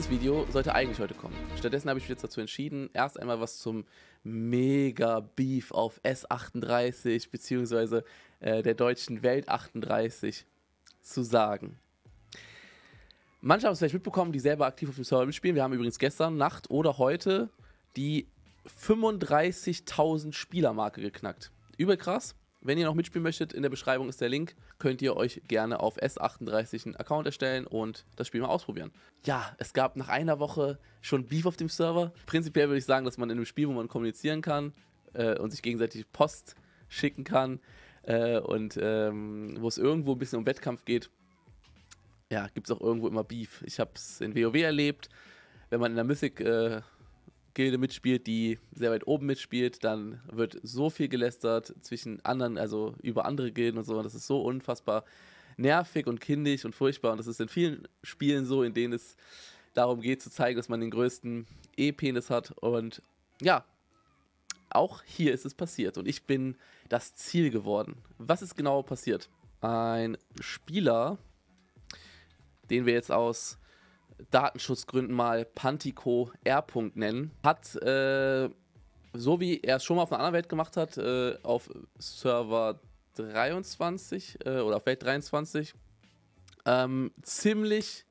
Dieses Video sollte eigentlich heute kommen. Stattdessen habe ich mich jetzt dazu entschieden, erst einmal was zum Mega-Beef auf S38 bzw. Äh, der deutschen Welt 38 zu sagen. Manche haben es vielleicht mitbekommen, die selber aktiv auf dem Server spielen. Wir haben übrigens gestern Nacht oder heute die 35.000 Spieler-Marke geknackt. Übel krass. Wenn ihr noch mitspielen möchtet, in der Beschreibung ist der Link. Könnt ihr euch gerne auf S38 einen Account erstellen und das Spiel mal ausprobieren. Ja, es gab nach einer Woche schon Beef auf dem Server. Prinzipiell würde ich sagen, dass man in einem Spiel, wo man kommunizieren kann äh, und sich gegenseitig Post schicken kann äh, und ähm, wo es irgendwo ein bisschen um Wettkampf geht, ja, gibt es auch irgendwo immer Beef. Ich habe es in WoW erlebt, wenn man in der Mythic... Äh, Gilde mitspielt, die sehr weit oben mitspielt, dann wird so viel gelästert zwischen anderen, also über andere Gilden und so. Und das ist so unfassbar nervig und kindisch und furchtbar. Und das ist in vielen Spielen so, in denen es darum geht, zu zeigen, dass man den größten E-Penis hat. Und ja, auch hier ist es passiert. Und ich bin das Ziel geworden. Was ist genau passiert? Ein Spieler, den wir jetzt aus Datenschutzgründen mal Pantico R. nennen, hat, äh, so wie er es schon mal auf einer anderen Welt gemacht hat, äh, auf Server 23 äh, oder auf Welt 23 ähm, ziemlich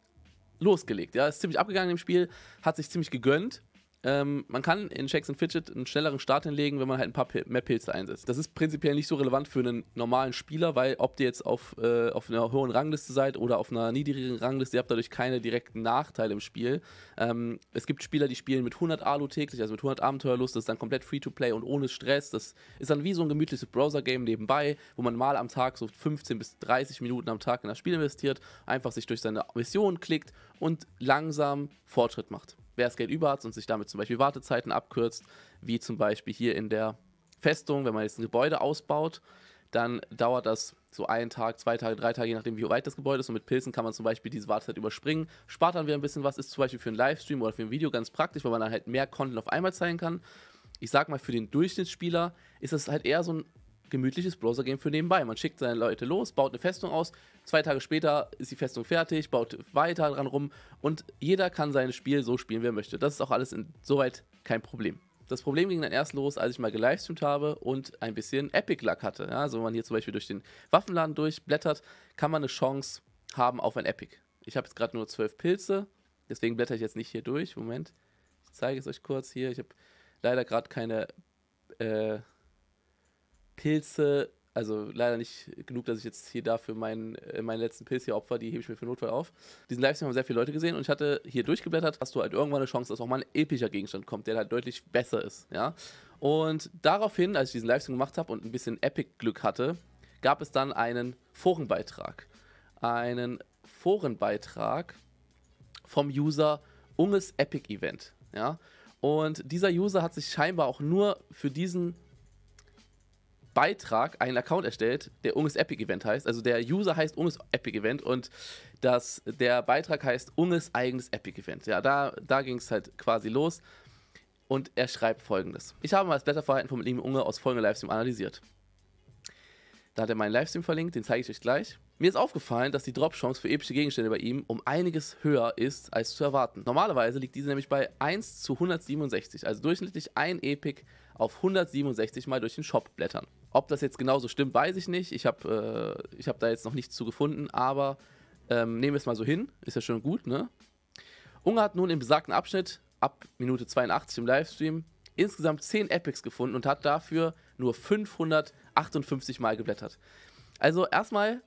losgelegt. Ja, ist ziemlich abgegangen im Spiel, hat sich ziemlich gegönnt. Ähm, man kann in Shakes and Fidget einen schnelleren Start hinlegen, wenn man halt ein paar P mehr Pilze einsetzt. Das ist prinzipiell nicht so relevant für einen normalen Spieler, weil ob ihr jetzt auf, äh, auf einer hohen Rangliste seid oder auf einer niedrigeren Rangliste, ihr habt dadurch keine direkten Nachteile im Spiel. Ähm, es gibt Spieler, die spielen mit 100 Alu täglich, also mit 100 Abenteuerlust, das ist dann komplett Free-to-Play und ohne Stress. Das ist dann wie so ein gemütliches Browser-Game nebenbei, wo man mal am Tag so 15 bis 30 Minuten am Tag in das Spiel investiert, einfach sich durch seine Mission klickt und langsam Fortschritt macht wer das Geld über hat und sich damit zum Beispiel Wartezeiten abkürzt, wie zum Beispiel hier in der Festung, wenn man jetzt ein Gebäude ausbaut, dann dauert das so einen Tag, zwei Tage, drei Tage, je nachdem, wie weit das Gebäude ist. Und mit Pilzen kann man zum Beispiel diese Wartezeit überspringen, spart dann wieder ein bisschen was, ist zum Beispiel für einen Livestream oder für ein Video ganz praktisch, weil man dann halt mehr Content auf einmal zeigen kann. Ich sag mal, für den Durchschnittsspieler ist das halt eher so ein gemütliches Browser-Game für nebenbei. Man schickt seine Leute los, baut eine Festung aus, zwei Tage später ist die Festung fertig, baut weiter dran rum und jeder kann sein Spiel so spielen, wie er möchte. Das ist auch alles insoweit kein Problem. Das Problem ging dann erst los, als ich mal gelivestreamt habe und ein bisschen Epic-Luck hatte. Ja, also wenn man hier zum Beispiel durch den Waffenladen durchblättert, kann man eine Chance haben auf ein Epic. Ich habe jetzt gerade nur zwölf Pilze, deswegen blätter ich jetzt nicht hier durch. Moment, ich zeige es euch kurz hier. Ich habe leider gerade keine äh, Pilze, also leider nicht genug, dass ich jetzt hier dafür meinen, äh, meinen letzten Pilz hier opfer, die hebe ich mir für Notfall auf. Diesen Livestream haben sehr viele Leute gesehen und ich hatte hier durchgeblättert, hast du halt irgendwann eine Chance, dass auch mal ein epischer Gegenstand kommt, der halt deutlich besser ist, ja. Und daraufhin, als ich diesen Livestream gemacht habe und ein bisschen Epic-Glück hatte, gab es dann einen Forenbeitrag. Einen Forenbeitrag vom User Unges Epic Event, ja. Und dieser User hat sich scheinbar auch nur für diesen Beitrag einen Account erstellt, der Unges Epic Event heißt. Also der User heißt Unges Epic Event und das, der Beitrag heißt Unges eigenes Epic Event. Ja, da, da ging es halt quasi los. Und er schreibt folgendes. Ich habe mal das Blätterverhalten von Lieben Unge aus folgendem Livestream analysiert. Da hat er meinen Livestream verlinkt, den zeige ich euch gleich. Mir ist aufgefallen, dass die Drop-Chance für epische Gegenstände bei ihm um einiges höher ist als zu erwarten. Normalerweise liegt diese nämlich bei 1 zu 167, also durchschnittlich ein Epic auf 167 mal durch den Shop blättern. Ob das jetzt genauso stimmt, weiß ich nicht. Ich habe äh, hab da jetzt noch nichts zu gefunden, aber ähm, nehmen wir es mal so hin. Ist ja schon gut, ne? Unger hat nun im besagten Abschnitt ab Minute 82 im Livestream insgesamt 10 Epics gefunden und hat dafür nur 558 Mal geblättert. Also erstmal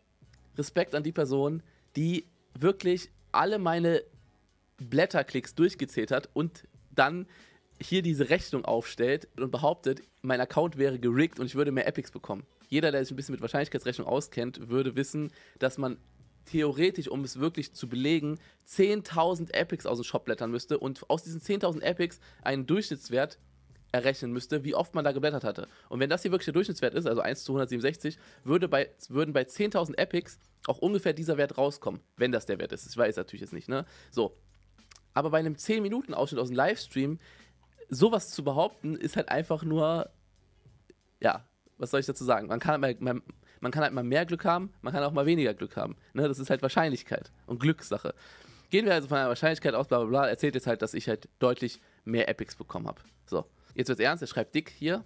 Respekt an die Person, die wirklich alle meine Blätterklicks durchgezählt hat und dann hier diese Rechnung aufstellt und behauptet, mein Account wäre gerickt und ich würde mehr Epics bekommen. Jeder, der sich ein bisschen mit Wahrscheinlichkeitsrechnung auskennt, würde wissen, dass man theoretisch, um es wirklich zu belegen, 10.000 Epics aus dem Shop blättern müsste und aus diesen 10.000 Epics einen Durchschnittswert errechnen müsste, wie oft man da geblättert hatte. Und wenn das hier wirklich der Durchschnittswert ist, also 1 zu 167, würde bei, würden bei 10.000 Epics auch ungefähr dieser Wert rauskommen, wenn das der Wert ist. Ich weiß natürlich jetzt nicht, ne? So. Aber bei einem 10-Minuten-Ausschnitt aus dem Livestream sowas zu behaupten, ist halt einfach nur, ja, was soll ich dazu sagen? Man kann halt mal, man kann halt mal mehr Glück haben, man kann auch mal weniger Glück haben. Ne? Das ist halt Wahrscheinlichkeit und Glückssache. Gehen wir also von einer Wahrscheinlichkeit aus, bla bla bla, erzählt jetzt halt, dass ich halt deutlich mehr Epics bekommen habe. So, jetzt wird's ernst, er schreibt dick hier.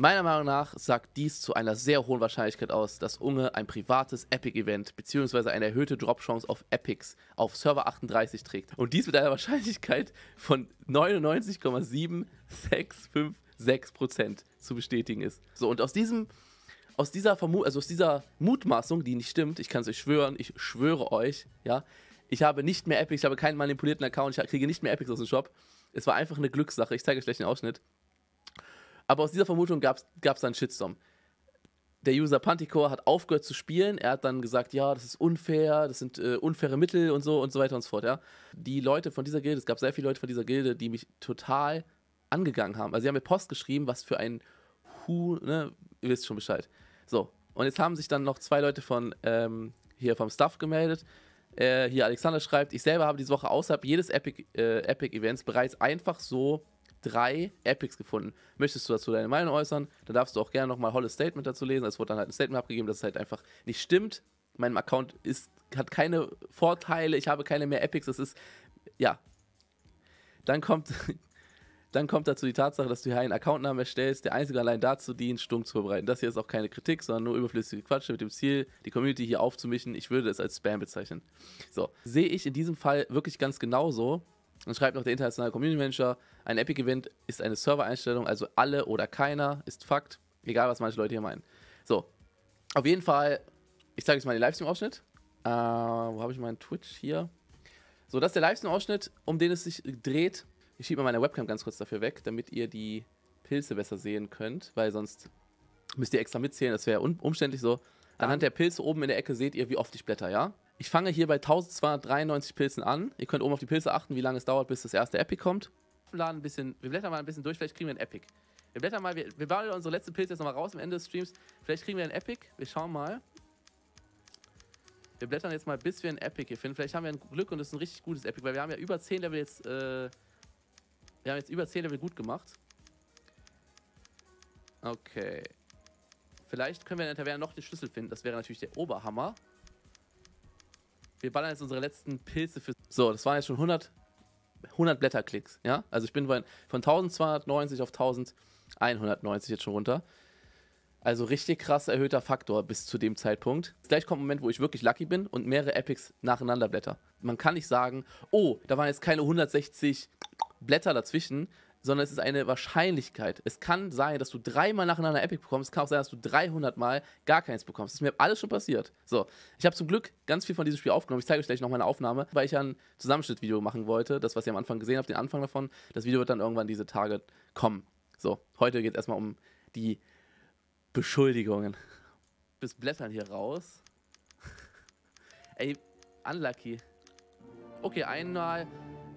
Meiner Meinung nach sagt dies zu einer sehr hohen Wahrscheinlichkeit aus, dass Unge ein privates Epic-Event bzw. eine erhöhte Drop-Chance auf Epics auf Server 38 trägt. Und dies mit einer Wahrscheinlichkeit von 99,7656% zu bestätigen ist. So, und aus diesem aus dieser, Vermu also aus dieser Mutmaßung, die nicht stimmt, ich kann es euch schwören, ich schwöre euch, ja, ich habe nicht mehr Epics, ich habe keinen manipulierten Account, ich kriege nicht mehr Epics aus dem Shop. Es war einfach eine Glückssache. Ich zeige euch gleich den Ausschnitt. Aber aus dieser Vermutung gab es dann Shitstorm. Der User Panticore hat aufgehört zu spielen. Er hat dann gesagt, ja, das ist unfair, das sind äh, unfaire Mittel und so und so weiter und so fort. Ja. Die Leute von dieser Gilde, es gab sehr viele Leute von dieser Gilde, die mich total angegangen haben. Also sie haben mir Post geschrieben, was für ein Hu, ne, ihr wisst schon Bescheid. So, und jetzt haben sich dann noch zwei Leute von ähm, hier vom Staff gemeldet. Äh, hier Alexander schreibt, ich selber habe diese Woche außerhalb jedes Epic, äh, Epic Events bereits einfach so drei Epics gefunden. Möchtest du dazu deine Meinung äußern? Dann darfst du auch gerne nochmal Holles Statement dazu lesen. Es wurde dann halt ein Statement abgegeben, dass es halt einfach nicht stimmt. Mein Account ist, hat keine Vorteile, ich habe keine mehr Epics. Das ist, ja. Dann kommt, dann kommt dazu die Tatsache, dass du hier einen Accountnamen erstellst, der einzig allein dazu dient, Sturm zu verbreiten. Das hier ist auch keine Kritik, sondern nur überflüssige Quatsche mit dem Ziel, die Community hier aufzumischen. Ich würde es als Spam bezeichnen. So, sehe ich in diesem Fall wirklich ganz genauso. Und schreibt noch der internationale Community Manager, ein Epic-Event ist eine Servereinstellung, also alle oder keiner ist Fakt. Egal, was manche Leute hier meinen. So, auf jeden Fall, ich zeige euch mal den Livestream-Ausschnitt. Äh, wo habe ich meinen Twitch? Hier. So, das ist der Livestream-Ausschnitt, um den es sich dreht. Ich schiebe mal meine Webcam ganz kurz dafür weg, damit ihr die Pilze besser sehen könnt, weil sonst müsst ihr extra mitzählen, das wäre umständlich so. Anhand der Pilze oben in der Ecke seht ihr, wie oft ich blätter, ja? Ich fange hier bei 1293 Pilzen an. Ihr könnt oben auf die Pilze achten, wie lange es dauert, bis das erste Epic kommt. Laden ein bisschen, wir blättern mal ein bisschen durch, vielleicht kriegen wir ein Epic. Wir blättern mal, wir, wir bauen unsere letzten Pilze jetzt nochmal raus am Ende des Streams. Vielleicht kriegen wir ein Epic. Wir schauen mal. Wir blättern jetzt mal, bis wir ein Epic hier finden. Vielleicht haben wir ein Glück und es ist ein richtig gutes Epic, weil wir haben ja über 10 Level jetzt, äh, wir haben jetzt über 10 Level gut gemacht. Okay. Vielleicht können wir in der Taverne noch den Schlüssel finden. Das wäre natürlich der Oberhammer. Wir ballern jetzt unsere letzten Pilze für. So, das waren jetzt schon 100, 100 Blätterklicks, ja? Also ich bin von, von 1290 auf 1190 jetzt schon runter. Also richtig krass erhöhter Faktor bis zu dem Zeitpunkt. Gleich kommt ein Moment, wo ich wirklich lucky bin und mehrere Epics nacheinander blätter. Man kann nicht sagen, oh, da waren jetzt keine 160 Blätter dazwischen, sondern es ist eine Wahrscheinlichkeit. Es kann sein, dass du dreimal nacheinander Epic bekommst, es kann auch sein, dass du 300 Mal gar keins bekommst. Das ist mir alles schon passiert. So, ich habe zum Glück ganz viel von diesem Spiel aufgenommen. Ich zeige euch gleich noch meine Aufnahme, weil ich ein Zusammenschnittvideo machen wollte. Das, was ihr am Anfang gesehen habt, den Anfang davon. Das Video wird dann irgendwann diese Tage kommen. So, heute geht es erstmal um die Beschuldigungen. Bis Blättern hier raus. Ey, unlucky. Okay, einmal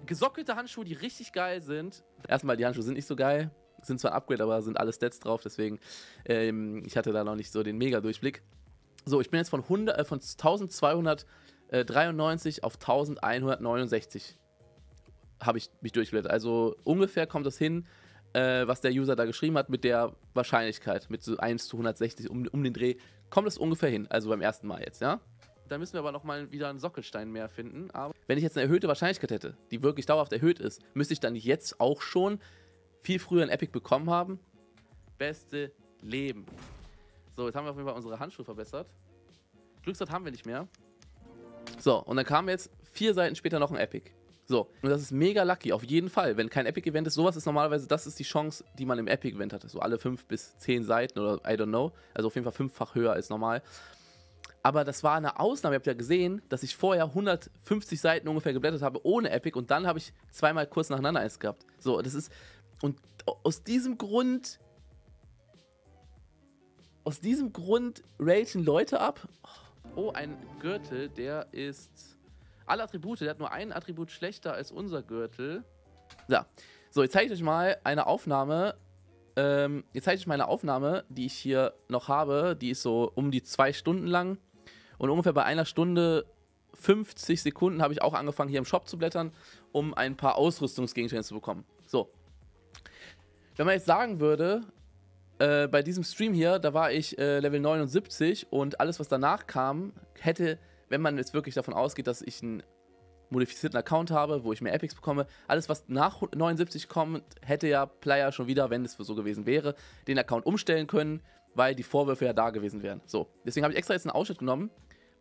gesockelte Handschuhe, die richtig geil sind erstmal, die Handschuhe sind nicht so geil. Sind zwar ein Upgrade, aber sind alle Stats drauf, deswegen, ähm, ich hatte da noch nicht so den Mega-Durchblick. So, ich bin jetzt von, 100, äh, von 1293 auf 1169 habe ich mich durchblättert. Also ungefähr kommt das hin, äh, was der User da geschrieben hat, mit der Wahrscheinlichkeit, mit so 1 zu 160 um, um den Dreh, kommt das ungefähr hin. Also beim ersten Mal jetzt, ja? Da müssen wir aber nochmal wieder einen Sockelstein mehr finden. Aber wenn ich jetzt eine erhöhte Wahrscheinlichkeit hätte, die wirklich dauerhaft erhöht ist, müsste ich dann jetzt auch schon viel früher ein Epic bekommen haben. Beste Leben. So, jetzt haben wir auf jeden Fall unsere Handschuhe verbessert. Glücksrad haben wir nicht mehr. So, und dann kam jetzt vier Seiten später noch ein Epic. So, und das ist mega lucky, auf jeden Fall. Wenn kein Epic-Event ist, sowas ist normalerweise, das ist die Chance, die man im Epic-Event hat. So alle fünf bis zehn Seiten oder I don't know. Also auf jeden Fall fünffach höher als normal. Aber das war eine Ausnahme. Ihr habt ja gesehen, dass ich vorher 150 Seiten ungefähr geblättert habe ohne Epic und dann habe ich zweimal kurz nacheinander eins gehabt. So, das ist. Und aus diesem Grund. Aus diesem Grund raten Leute ab. Oh, ein Gürtel, der ist. Alle Attribute, der hat nur ein Attribut schlechter als unser Gürtel. Ja. So, jetzt zeige ich euch mal eine Aufnahme. Ähm, jetzt zeige ich euch mal eine Aufnahme, die ich hier noch habe. Die ist so um die zwei Stunden lang. Und ungefähr bei einer Stunde 50 Sekunden habe ich auch angefangen, hier im Shop zu blättern, um ein paar Ausrüstungsgegenstände zu bekommen. So. Wenn man jetzt sagen würde, äh, bei diesem Stream hier, da war ich äh, Level 79 und alles, was danach kam, hätte, wenn man jetzt wirklich davon ausgeht, dass ich einen modifizierten Account habe, wo ich mehr Epics bekomme, alles, was nach 79 kommt, hätte ja Player schon wieder, wenn es so gewesen wäre, den Account umstellen können, weil die Vorwürfe ja da gewesen wären. So, deswegen habe ich extra jetzt einen Ausschnitt genommen,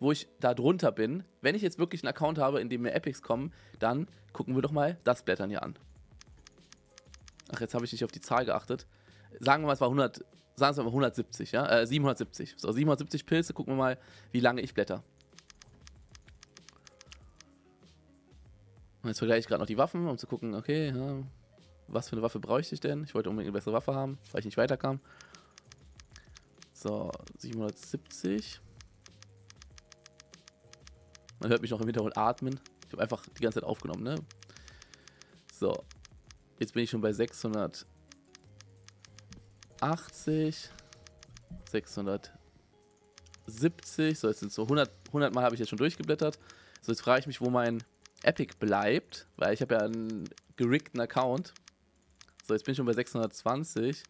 wo ich da drunter bin. Wenn ich jetzt wirklich einen Account habe, in dem mir Epics kommen, dann gucken wir doch mal das Blättern hier an. Ach, jetzt habe ich nicht auf die Zahl geachtet. Sagen wir mal, es war 100, sagen wir mal 170, ja? Äh, 770. So, 770 Pilze, gucken wir mal, wie lange ich blätter. Und jetzt vergleiche ich gerade noch die Waffen, um zu gucken, okay, ja, was für eine Waffe bräuchte ich denn? Ich wollte unbedingt eine bessere Waffe haben, weil ich nicht weiterkam. So, 770. Man hört mich noch im Hintergrund atmen. Ich habe einfach die ganze Zeit aufgenommen, ne? So. Jetzt bin ich schon bei 680. 670. So, jetzt sind es so 100, 100 Mal habe ich jetzt schon durchgeblättert. So, jetzt frage ich mich, wo mein Epic bleibt, weil ich habe ja einen gerickten Account. So, jetzt bin ich schon bei 620.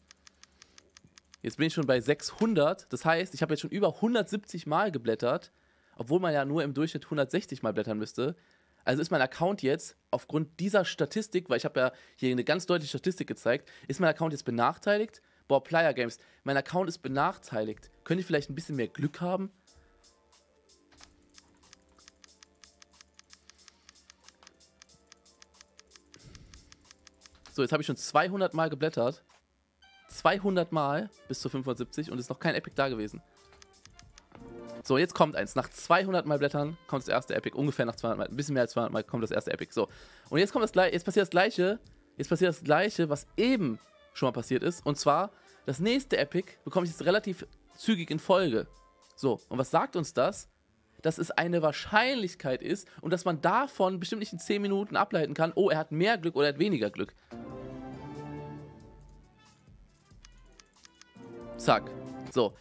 Jetzt bin ich schon bei 600. Das heißt, ich habe jetzt schon über 170 Mal geblättert obwohl man ja nur im Durchschnitt 160 mal blättern müsste. Also ist mein Account jetzt aufgrund dieser Statistik, weil ich habe ja hier eine ganz deutliche Statistik gezeigt, ist mein Account jetzt benachteiligt? Boah, Player Games, mein Account ist benachteiligt. Könnt ihr vielleicht ein bisschen mehr Glück haben? So, jetzt habe ich schon 200 Mal geblättert. 200 Mal bis zu 75 und ist noch kein Epic da gewesen. So, jetzt kommt eins. Nach 200 Mal Blättern kommt das erste Epic. Ungefähr nach 200 Mal, ein bisschen mehr als 200 Mal kommt das erste Epic. So, und jetzt, kommt das, jetzt passiert das Gleiche. Jetzt passiert das Gleiche, was eben schon mal passiert ist. Und zwar, das nächste Epic bekomme ich jetzt relativ zügig in Folge. So, und was sagt uns das? Dass es eine Wahrscheinlichkeit ist und dass man davon bestimmt nicht in 10 Minuten ableiten kann, oh, er hat mehr Glück oder er hat weniger Glück. Zack. So,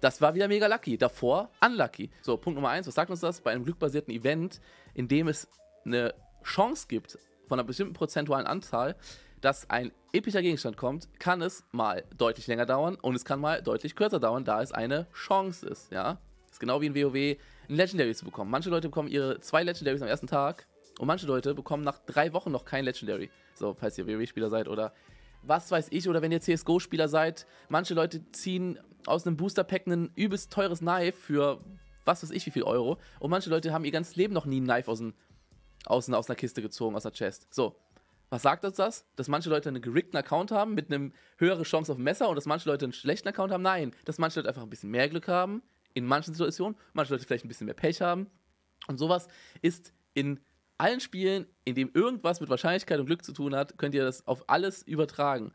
das war wieder mega lucky. Davor unlucky. So, Punkt Nummer eins, was sagt uns das? Bei einem glückbasierten Event, in dem es eine Chance gibt, von einer bestimmten prozentualen Anzahl, dass ein epischer Gegenstand kommt, kann es mal deutlich länger dauern und es kann mal deutlich kürzer dauern, da es eine Chance ist, ja? Ist genau wie in WoW, ein Legendary zu bekommen. Manche Leute bekommen ihre zwei Legendaries am ersten Tag und manche Leute bekommen nach drei Wochen noch kein Legendary. So, falls ihr WoW-Spieler seid oder was weiß ich, oder wenn ihr CSGO-Spieler seid, manche Leute ziehen aus einem Booster-Pack ein übelst teures Knife für was weiß ich wie viel Euro und manche Leute haben ihr ganzes Leben noch nie ein Knife aus, ein, aus, aus einer Kiste gezogen, aus einer Chest. So, was sagt uns das? Dass manche Leute einen gerickten Account haben mit einem höheren Chance auf Messer und dass manche Leute einen schlechten Account haben? Nein, dass manche Leute einfach ein bisschen mehr Glück haben in manchen Situationen, manche Leute vielleicht ein bisschen mehr Pech haben und sowas ist in allen Spielen, in dem irgendwas mit Wahrscheinlichkeit und Glück zu tun hat, könnt ihr das auf alles übertragen.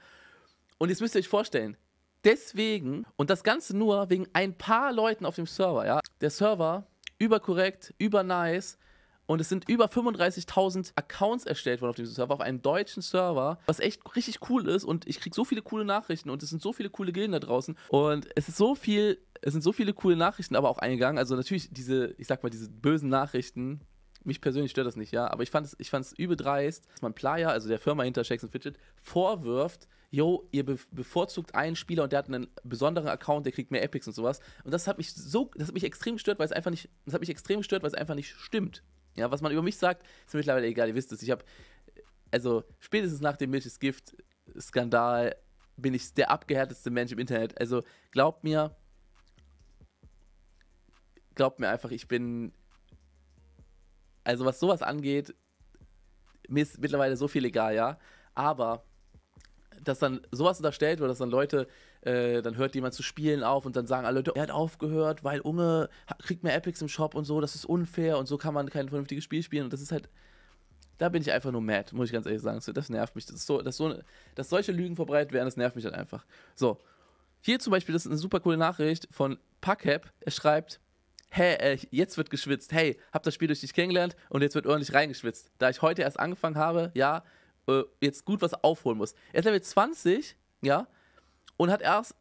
Und jetzt müsst ihr euch vorstellen, deswegen und das Ganze nur wegen ein paar Leuten auf dem Server, ja. Der Server überkorrekt, übernice und es sind über 35.000 Accounts erstellt worden auf diesem Server, auf einem deutschen Server, was echt richtig cool ist und ich kriege so viele coole Nachrichten und es sind so viele coole Gilden da draußen und es ist so viel, es sind so viele coole Nachrichten aber auch eingegangen, also natürlich diese, ich sag mal, diese bösen Nachrichten, mich persönlich stört das nicht, ja, aber ich fand es ich übel dreist, dass man Playa, also der Firma hinter Jackson Fidget, vorwirft, yo, ihr be bevorzugt einen Spieler und der hat einen besonderen Account, der kriegt mehr Epics und sowas. Und das hat mich so, das hat mich extrem gestört, weil es einfach nicht, das hat mich extrem gestört, weil es einfach nicht stimmt. Ja, was man über mich sagt, ist mir mittlerweile egal, ihr wisst es. Ich habe, also spätestens nach dem Milches Gift-Skandal bin ich der abgehärteste Mensch im Internet. Also glaubt mir, glaubt mir einfach, ich bin, also was sowas angeht, mir ist mittlerweile so viel egal, ja. Aber dass dann sowas unterstellt wird, dass dann Leute, äh, dann hört jemand zu spielen auf und dann sagen alle Leute, er hat aufgehört, weil Unge kriegt mehr Epics im Shop und so, das ist unfair und so kann man kein vernünftiges Spiel spielen und das ist halt, da bin ich einfach nur mad, muss ich ganz ehrlich sagen. Das nervt mich. Das so, dass, so, dass solche Lügen verbreitet werden, das nervt mich halt einfach. So. Hier zum Beispiel, das ist eine super coole Nachricht von Packap. Er schreibt, hey, äh, jetzt wird geschwitzt, hey, hab das Spiel durch dich kennengelernt und jetzt wird ordentlich reingeschwitzt. Da ich heute erst angefangen habe, ja, äh, jetzt gut was aufholen muss. Er ist Level 20, ja, und hat erst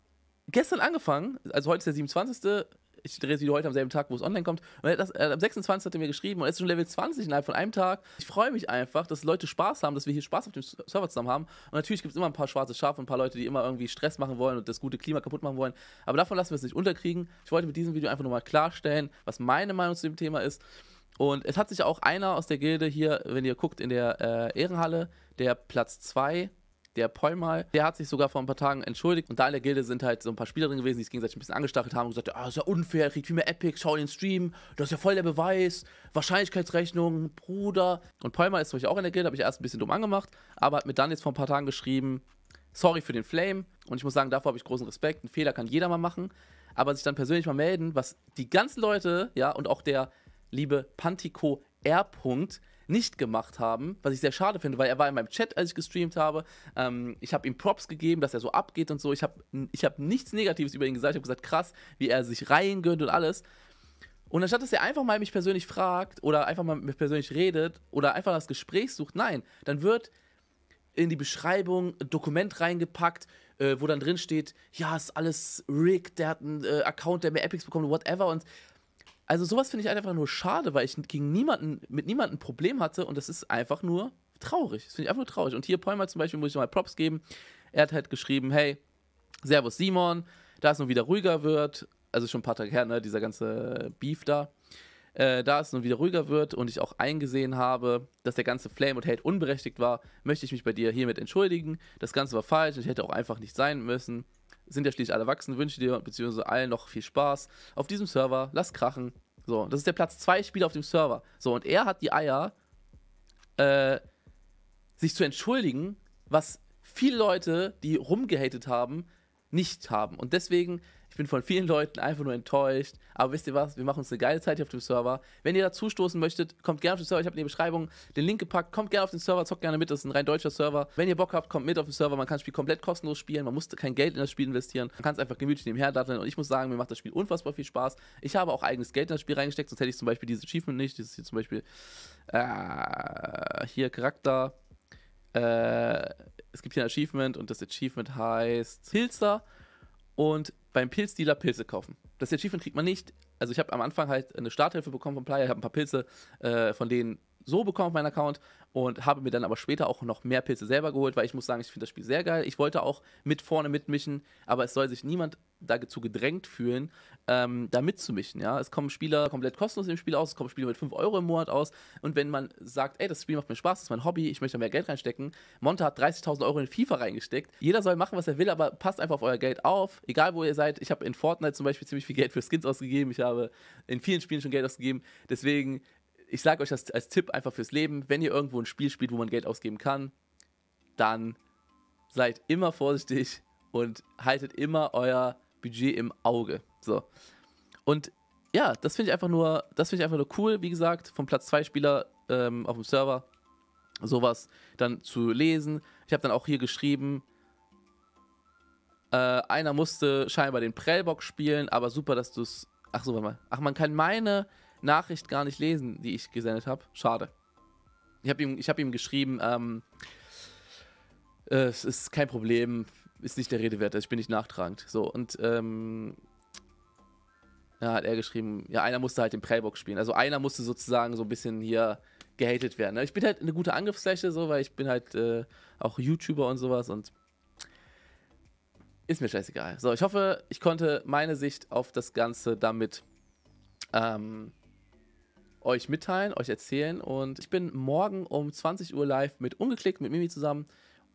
gestern angefangen, also heute ist der 27. Ich drehe das Video heute am selben Tag, wo es online kommt. Und das, äh, am 26. hat er mir geschrieben und er ist schon Level 20 innerhalb von einem Tag. Ich freue mich einfach, dass Leute Spaß haben, dass wir hier Spaß auf dem Server zusammen haben. Und natürlich gibt es immer ein paar schwarze Schafe und ein paar Leute, die immer irgendwie Stress machen wollen und das gute Klima kaputt machen wollen. Aber davon lassen wir es nicht unterkriegen. Ich wollte mit diesem Video einfach nochmal klarstellen, was meine Meinung zu dem Thema ist. Und es hat sich auch einer aus der Gilde hier, wenn ihr guckt, in der äh, Ehrenhalle, der Platz 2 der Poimal, der hat sich sogar vor ein paar Tagen entschuldigt. Und da in der Gilde sind halt so ein paar Spieler drin gewesen, die es gegenseitig ein bisschen angestachelt haben und gesagt, ah, ist ja unfair, er kriegt viel mehr Epic, schau den Stream, das ist ja voll der Beweis, Wahrscheinlichkeitsrechnung, Bruder. Und Poimal ist zum Beispiel auch in der Gilde, habe ich erst ein bisschen dumm angemacht, aber hat mir dann jetzt vor ein paar Tagen geschrieben, sorry für den Flame. Und ich muss sagen, davor habe ich großen Respekt. Ein Fehler kann jeder mal machen. Aber sich dann persönlich mal melden, was die ganzen Leute, ja, und auch der liebe Pantico R. -Punkt, nicht gemacht haben, was ich sehr schade finde, weil er war in meinem Chat, als ich gestreamt habe. Ähm, ich habe ihm Props gegeben, dass er so abgeht und so. Ich habe ich hab nichts Negatives über ihn gesagt. Ich habe gesagt, krass, wie er sich reingönnt und alles. Und anstatt dass er einfach mal mich persönlich fragt oder einfach mal mit mir persönlich redet oder einfach das Gespräch sucht, nein, dann wird in die Beschreibung ein Dokument reingepackt, äh, wo dann drin steht, ja, ist alles rigged, der hat einen äh, Account, der mehr Epics bekommt, whatever. Und also sowas finde ich halt einfach nur schade, weil ich gegen niemanden, mit niemandem ein Problem hatte und das ist einfach nur traurig. Das finde ich einfach nur traurig. Und hier Poimer zum Beispiel muss ich mal Props geben. Er hat halt geschrieben, hey, Servus Simon, da es nun wieder ruhiger wird, also schon ein paar Tage her, ne, dieser ganze Beef da, äh, da es nun wieder ruhiger wird und ich auch eingesehen habe, dass der ganze Flame und Hate unberechtigt war, möchte ich mich bei dir hiermit entschuldigen. Das Ganze war falsch und ich hätte auch einfach nicht sein müssen sind ja schließlich alle erwachsen, wünsche dir bzw. allen noch viel Spaß auf diesem Server, lass krachen. So, das ist der Platz 2 Spieler auf dem Server. So, und er hat die Eier, äh, sich zu entschuldigen, was viele Leute, die rumgehatet haben, nicht haben. Und deswegen ich bin von vielen Leuten einfach nur enttäuscht. Aber wisst ihr was? Wir machen uns eine geile Zeit hier auf dem Server. Wenn ihr dazu stoßen möchtet, kommt gerne auf den Server. Ich habe in der Beschreibung den Link gepackt. Kommt gerne auf den Server, zockt gerne mit. Das ist ein rein deutscher Server. Wenn ihr Bock habt, kommt mit auf den Server. Man kann das Spiel komplett kostenlos spielen. Man muss kein Geld in das Spiel investieren. Man kann es einfach gemütlich nebenher datteln. Und ich muss sagen, mir macht das Spiel unfassbar viel Spaß. Ich habe auch eigenes Geld in das Spiel reingesteckt. Sonst hätte ich zum Beispiel dieses Achievement nicht. Dieses hier zum Beispiel. Äh, hier Charakter. Äh, es gibt hier ein Achievement und das Achievement heißt Hilster und beim Pilzdealer Pilze kaufen. Das Achievement kriegt man nicht. Also ich habe am Anfang halt eine Starthilfe bekommen vom Player, ich habe ein paar Pilze äh, von denen so bekommen auf meinen Account und habe mir dann aber später auch noch mehr Pilze selber geholt, weil ich muss sagen, ich finde das Spiel sehr geil. Ich wollte auch mit vorne mitmischen, aber es soll sich niemand dazu gedrängt fühlen, ähm, da mitzumischen. Ja? Es kommen Spieler komplett kostenlos im Spiel aus, es kommen Spieler mit 5 Euro im Monat aus und wenn man sagt, ey, das Spiel macht mir Spaß, das ist mein Hobby, ich möchte mehr Geld reinstecken, Monte hat 30.000 Euro in FIFA reingesteckt, jeder soll machen, was er will, aber passt einfach auf euer Geld auf, egal wo ihr seid. Ich habe in Fortnite zum Beispiel ziemlich viel Geld für Skins ausgegeben, ich habe in vielen Spielen schon Geld ausgegeben, deswegen ich sage euch das als Tipp einfach fürs Leben, wenn ihr irgendwo ein Spiel spielt, wo man Geld ausgeben kann, dann seid immer vorsichtig und haltet immer euer Budget im Auge. So. Und ja, das finde ich einfach nur, das finde ich einfach nur cool, wie gesagt, vom Platz 2 Spieler ähm, auf dem Server sowas dann zu lesen. Ich habe dann auch hier geschrieben, äh, einer musste scheinbar den Prellbock spielen, aber super, dass du es. Ach so, warte mal. Ach, man kann meine Nachricht gar nicht lesen, die ich gesendet habe. Schade. Ich habe ihm, hab ihm geschrieben, ähm, äh, es ist kein Problem, ist nicht der Rede wert, also ich bin nicht nachtragend. So, und ähm, ja, hat er geschrieben, ja, einer musste halt den Prellbock spielen. Also einer musste sozusagen so ein bisschen hier gehatet werden. Ne? Ich bin halt eine gute Angriffsfläche, so, weil ich bin halt äh, auch YouTuber und sowas und ist mir scheißegal. So, ich hoffe, ich konnte meine Sicht auf das Ganze damit ähm, euch mitteilen, euch erzählen. Und ich bin morgen um 20 Uhr live mit Ungeklickt, mit Mimi zusammen.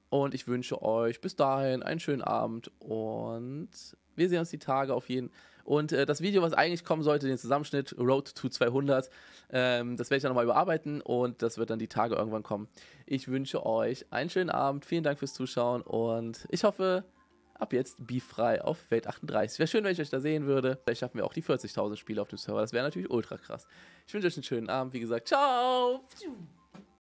Und ich wünsche euch bis dahin einen schönen Abend und wir sehen uns die Tage auf jeden Fall. Und äh, das Video, was eigentlich kommen sollte, den Zusammenschnitt Road to 200, ähm, das werde ich dann nochmal überarbeiten und das wird dann die Tage irgendwann kommen. Ich wünsche euch einen schönen Abend, vielen Dank fürs Zuschauen und ich hoffe, ab jetzt beeffrei auf Welt 38. Wäre schön, wenn ich euch da sehen würde. Vielleicht schaffen wir auch die 40.000 Spiele auf dem Server. Das wäre natürlich ultra krass. Ich wünsche euch einen schönen Abend. Wie gesagt, ciao!